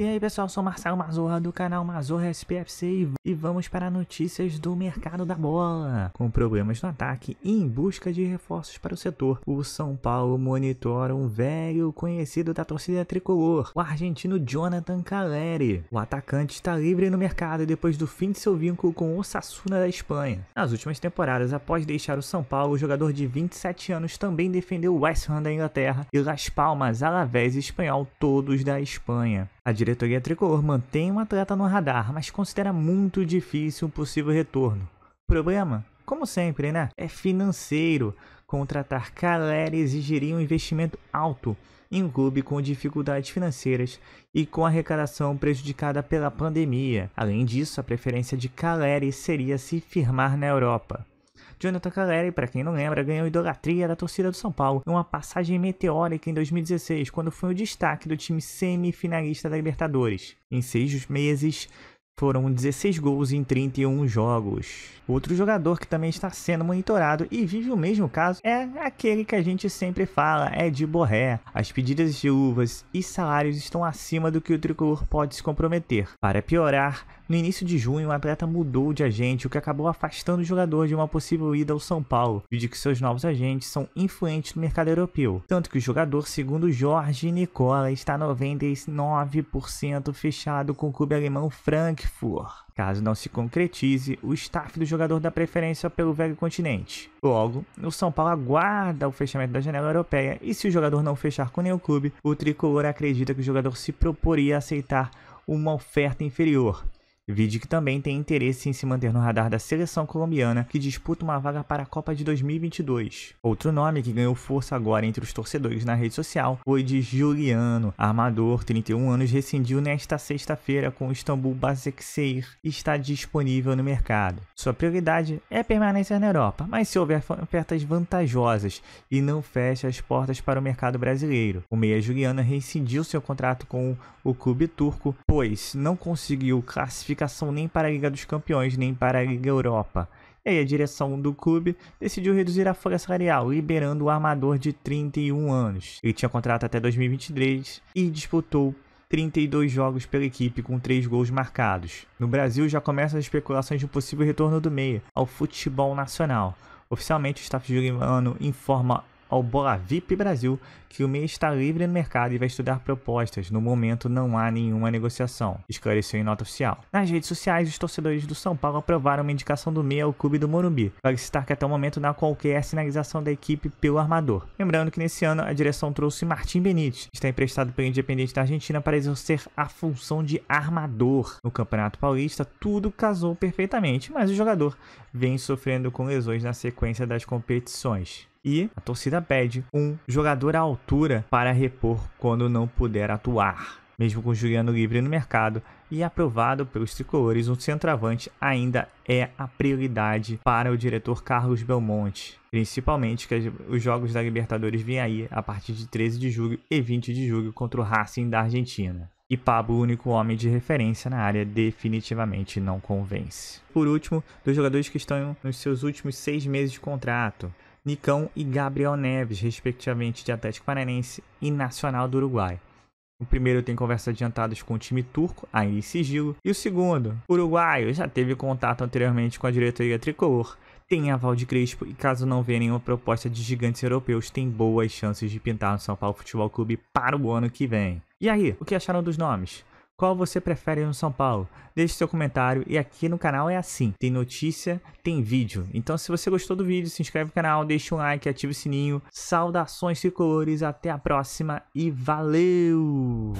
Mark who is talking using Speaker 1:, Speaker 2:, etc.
Speaker 1: E aí pessoal, sou Marcelo Mazorra do canal Mazorra SPFC e vamos para notícias do mercado da bola. Com problemas no ataque e em busca de reforços para o setor, o São Paulo monitora um velho conhecido da torcida tricolor, o argentino Jonathan Caleri. O atacante está livre no mercado depois do fim de seu vínculo com o Sassuna da Espanha. Nas últimas temporadas, após deixar o São Paulo, o jogador de 27 anos também defendeu o West Ham da Inglaterra e Las Palmas, Alavés e Espanhol, todos da Espanha. A diretoria tricolor mantém um atleta no radar, mas considera muito difícil um possível retorno. Problema? Como sempre, né? É financeiro. Contratar Caleri exigiria um investimento alto em um clube com dificuldades financeiras e com arrecadação prejudicada pela pandemia. Além disso, a preferência de Caleri seria se firmar na Europa. Jonathan Caleri, para quem não lembra, ganhou idolatria da torcida do São Paulo em uma passagem meteórica em 2016, quando foi o destaque do time semifinalista da Libertadores. Em seis meses, foram 16 gols em 31 jogos. Outro jogador que também está sendo monitorado e vive o mesmo caso é aquele que a gente sempre fala, é de Borré. As pedidas de luvas e salários estão acima do que o tricolor pode se comprometer. Para piorar, no início de junho, o atleta mudou de agente, o que acabou afastando o jogador de uma possível ida ao São Paulo, e de que seus novos agentes são influentes no mercado europeu. Tanto que o jogador, segundo Jorge Nicola, está 99% fechado com o clube alemão Frankfurt. Caso não se concretize, o staff do jogador dá preferência pelo velho continente. Logo, o São Paulo aguarda o fechamento da janela europeia e se o jogador não fechar com nenhum clube, o tricolor acredita que o jogador se proporia a aceitar uma oferta inferior. Vide que também tem interesse em se manter no radar da seleção colombiana, que disputa uma vaga para a Copa de 2022. Outro nome que ganhou força agora entre os torcedores na rede social foi de Juliano, armador, 31 anos, rescindiu nesta sexta-feira com o Istambul Basaksehir e está disponível no mercado. Sua prioridade é permanecer na Europa, mas se houver ofertas vantajosas e não fecha as portas para o mercado brasileiro. O meia Juliano rescindiu seu contrato com o clube turco, pois não conseguiu classificar classificação nem para a Liga dos Campeões, nem para a Liga Europa. E aí a direção do clube decidiu reduzir a folha salarial, liberando o armador de 31 anos. Ele tinha contrato até 2023 e disputou 32 jogos pela equipe com 3 gols marcados. No Brasil já começam as especulações de um possível retorno do meia ao futebol nacional. Oficialmente o staff de Limano informa ao Bola VIP Brasil que o MEI está livre no mercado e vai estudar propostas. No momento não há nenhuma negociação, esclareceu em nota oficial. Nas redes sociais, os torcedores do São Paulo aprovaram uma indicação do MEI ao clube do Morumbi. Vale citar que até o momento não há qualquer sinalização da equipe pelo armador. Lembrando que nesse ano a direção trouxe Martim Benítez, que está emprestado pelo Independente da Argentina para exercer a função de armador. No Campeonato Paulista, tudo casou perfeitamente, mas o jogador vem sofrendo com lesões na sequência das competições e a torcida pede um jogador à altura para repor quando não puder atuar. Mesmo com Juliano livre no mercado e aprovado pelos tricolores, um centroavante ainda é a prioridade para o diretor Carlos Belmonte. Principalmente que os jogos da Libertadores vêm aí a partir de 13 de julho e 20 de julho contra o Racing da Argentina e Pablo, o único homem de referência na área, definitivamente não convence. Por último, dois jogadores que estão nos seus últimos seis meses de contrato. Nicão e Gabriel Neves, respectivamente de Atlético Paranense e Nacional do Uruguai. O primeiro tem conversas adiantadas com o time turco, ainda em sigilo, e o segundo, uruguaio, já teve contato anteriormente com a diretoria tricolor, tem aval de Crespo e caso não venha nenhuma proposta de gigantes europeus, tem boas chances de pintar no São Paulo Futebol Clube para o ano que vem. E aí, o que acharam dos nomes? Qual você prefere no São Paulo? Deixe seu comentário e aqui no canal é assim, tem notícia, tem vídeo. Então se você gostou do vídeo, se inscreve no canal, deixa um like, ativa o sininho. Saudações tricolores, até a próxima e valeu!